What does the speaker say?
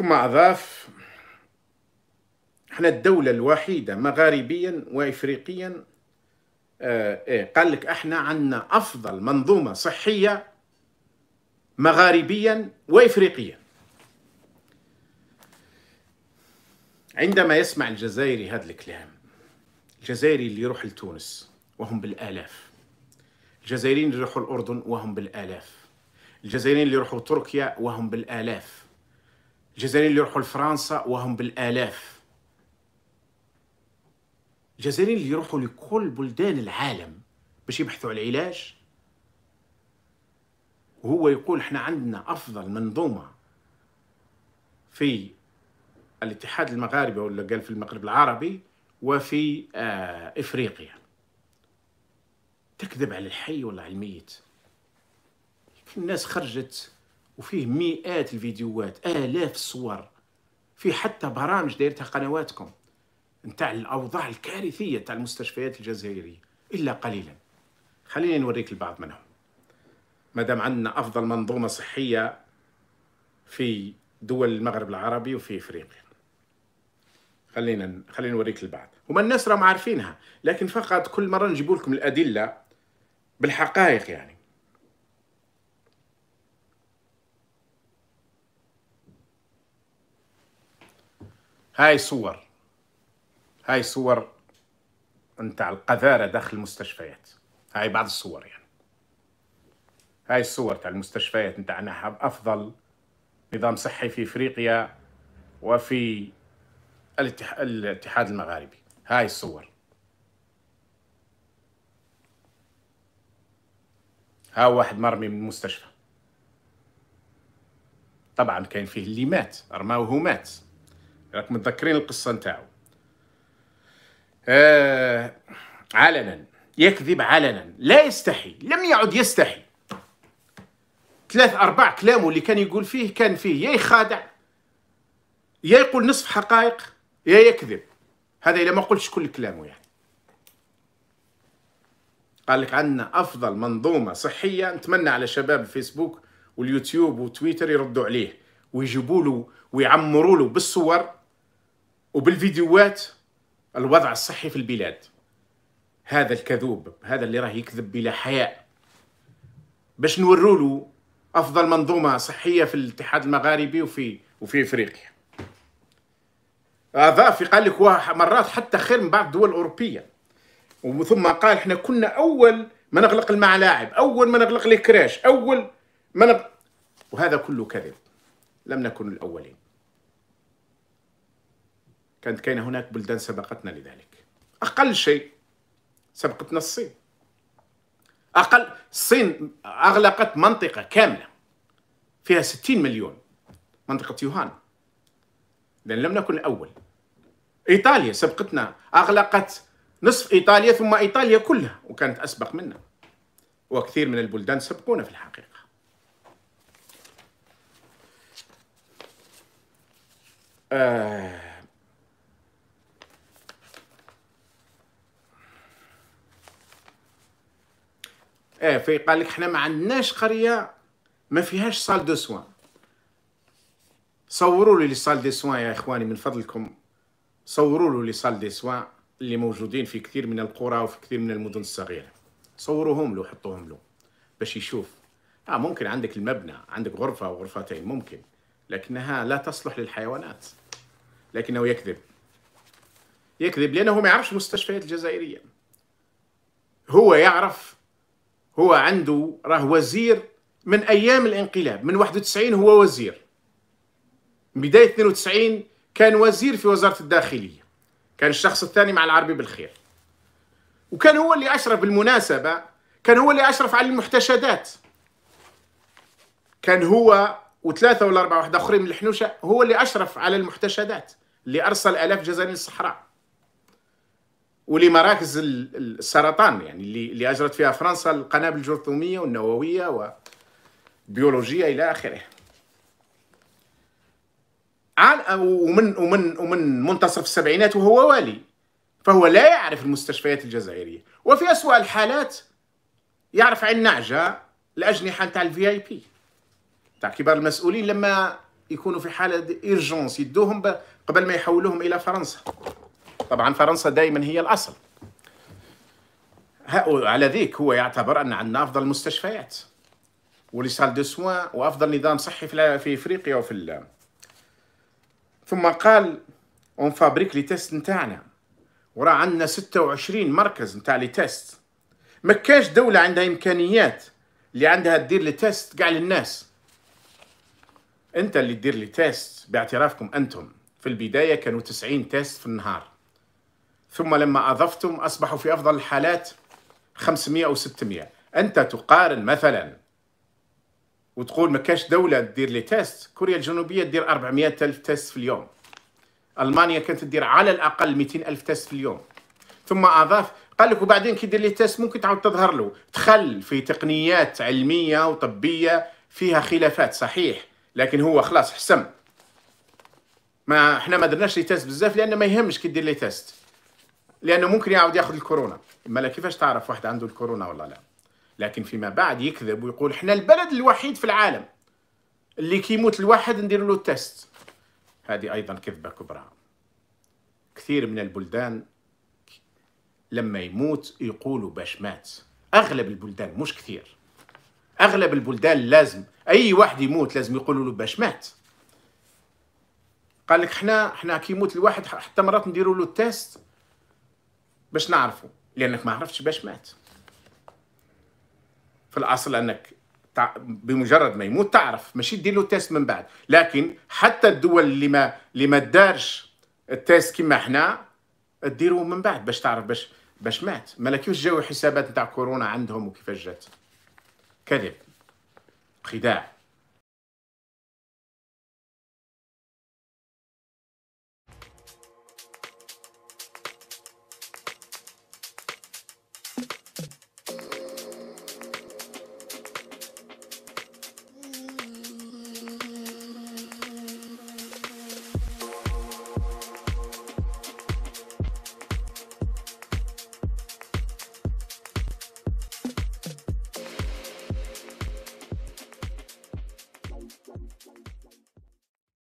ثم أضاف احنا الدولة الوحيدة مغاربيا وإفريقيا آه، إيه، قال لك احنا عندنا أفضل منظومة صحية مغاربيا وإفريقيا عندما يسمع الجزائري هذا الكلام الجزائري اللي يروح لتونس وهم بالآلاف الجزائريين اللي يروحوا الأردن وهم بالآلاف الجزائريين اللي يروحوا تركيا وهم بالآلاف الجزائريين اللي يروحوا لفرنسا وهم بالالاف الجزائريين اللي يروحوا لكل بلدان العالم باش يبحثوا على العلاج وهو يقول احنا عندنا افضل منظومه في الاتحاد المغاربي ولا قال في المغرب العربي وفي آه افريقيا تكذب على الحي ولا على الميت الناس خرجت وفيه مئات الفيديوهات آلاف الصور فيه حتى برامج دايرتها قنواتكم نتاع الأوضاع الكارثية تاع المستشفيات الجزائرية إلا قليلا خليني نوريك البعض منهم مادام عندنا أفضل منظومة صحية في دول المغرب العربي وفي إفريقيا خلينا خلينا نوريك البعض هما الناس راهم عارفينها لكن فقط كل مره نجيب لكم الادله بالحقائق يعني هاي صور هاي صور على القذارة داخل المستشفيات هاي بعض الصور يعني هاي الصور تاع المستشفيات نتاعنا أفضل نظام صحي في إفريقيا وفي الاتحاد المغاربي هاي الصور ها واحد مرمي من المستشفى طبعا كان فيه اللي مات رماوه مات راك متذكرين القصه نتاعو آه علنا يكذب علنا لا يستحي لم يعد يستحي ثلاث أربع كلامه اللي كان يقول فيه كان فيه يا يخادع يا يقول نصف حقائق يا يكذب هذا إلا ما قلتش كل كلامه يعني قال لك عندنا أفضل منظومة صحية نتمنى على شباب الفيسبوك واليوتيوب وتويتر يردوا عليه ويجيبوا له ويعمروا له بالصور وبالفيديوهات الوضع الصحي في البلاد هذا الكذوب هذا اللي راه يكذب بلا حياء باش نورولو افضل منظومه صحيه في الاتحاد المغاربي وفي وفي افريقيا اضاف قال لك مرات حتى خير من بعض الدول الاوروبيه ومن ثم قال احنا كنا اول ما نغلق الملاعب اول ما نغلق الكراش اول ما نب... وهذا كله كذب لم نكن الاولين كانت كاينة هناك بلدان سبقتنا لذلك أقل شيء سبقتنا الصين أقل الصين أغلقت منطقة كاملة فيها 60 مليون منطقة يوهان لأن لم نكن الأول إيطاليا سبقتنا أغلقت نصف إيطاليا ثم إيطاليا كلها وكانت أسبق منا وكثير من البلدان سبقونا في الحقيقة آه ايه فيقال لك حنا ما عندناش قريه ما فيهاش سال دو سوان صوروا لي سال دي سوان يا اخواني من فضلكم صوروا لي سال دي سوان اللي موجودين في كثير من القرى وفي كثير من المدن الصغيره صوروهم له حطوهم له باش يشوف اه ممكن عندك المبنى عندك غرفه وغرفتين ممكن لكنها لا تصلح للحيوانات لكنه يكذب يكذب لانه ما يعرفش المستشفيات الجزائريه هو يعرف هو عنده راه وزير من ايام الانقلاب من 91 هو وزير بدايه 92 كان وزير في وزاره الداخليه كان الشخص الثاني مع العربي بالخير وكان هو اللي اشرف بالمناسبه كان هو اللي اشرف على المحتشدات كان هو وثلاثه ولا اربعه واحدة اخرين من الحنوشه هو اللي اشرف على المحتشدات اللي ارسل الاف جزائر الصحراء ولمراكز السرطان يعني اللي اللي اجرت فيها فرنسا القنابل الجرثوميه والنوويه والبيولوجيه الى اخره. ومن ومن ومن منتصف السبعينات وهو والي فهو لا يعرف المستشفيات الجزائريه وفي اسوء الحالات يعرف عين نعجه الاجنحه نتاع الفي اي بي تاع كبار المسؤولين لما يكونوا في حاله ايرجونس يدوهم قبل ما يحولوهم الى فرنسا طبعا فرنسا دائما هي الأصل على ذيك هو يعتبر أن عندنا أفضل المستشفيات سال دو سوان وأفضل نظام صحي في في إفريقيا وفي ثم قال اون فابريك لي تيست نتاعنا وراه عندنا 26 مركز نتاع لي تيست ما كاش دولة عندها إمكانيات اللي عندها تدير لي تيست كاع للناس انت اللي تدير لي تيست باعترافكم انتم في البدايه كانوا 90 تيست في النهار ثم لما أضفتم أصبحوا في أفضل الحالات 500 أو 600 أنت تقارن مثلا وتقول ما كاش دولة تدير لي تيست كوريا الجنوبية تدير 400 ألف تيست في اليوم ألمانيا كانت تدير على الأقل 200 ألف تيست في اليوم ثم أضاف قال لك وبعدين كي دير لي تيست ممكن تعاود تظهر له دخل في تقنيات علمية وطبية فيها خلافات صحيح لكن هو خلاص حسم ما احنا ما درناش لي تيست بزاف لان ما يهمش كي دير لي تيست لانه ممكن يعاود ياخذ الكورونا اما كيفاش تعرف واحد عنده الكورونا ولا لا لكن فيما بعد يكذب ويقول احنا البلد الوحيد في العالم اللي كيموت الواحد ندير له تيست هذه ايضا كذبه كبرى كثير من البلدان لما يموت يقولوا باش مات اغلب البلدان مش كثير اغلب البلدان لازم اي واحد يموت لازم يقولوا له باش مات قال لك احنا احنا كي يموت الواحد حتى مرات نديروا له تيست باش نعرفه لانك ما عرفتش باش مات في الاصل انك بمجرد ما يموت تعرف ماشي دير له تيست من بعد لكن حتى الدول اللي ما اللي ما دارش التيست كيما حنا ديروه من بعد باش تعرف باش باش مات ما لكيوش جاو حسابات تاع كورونا عندهم وكيفاش جات كذب خداع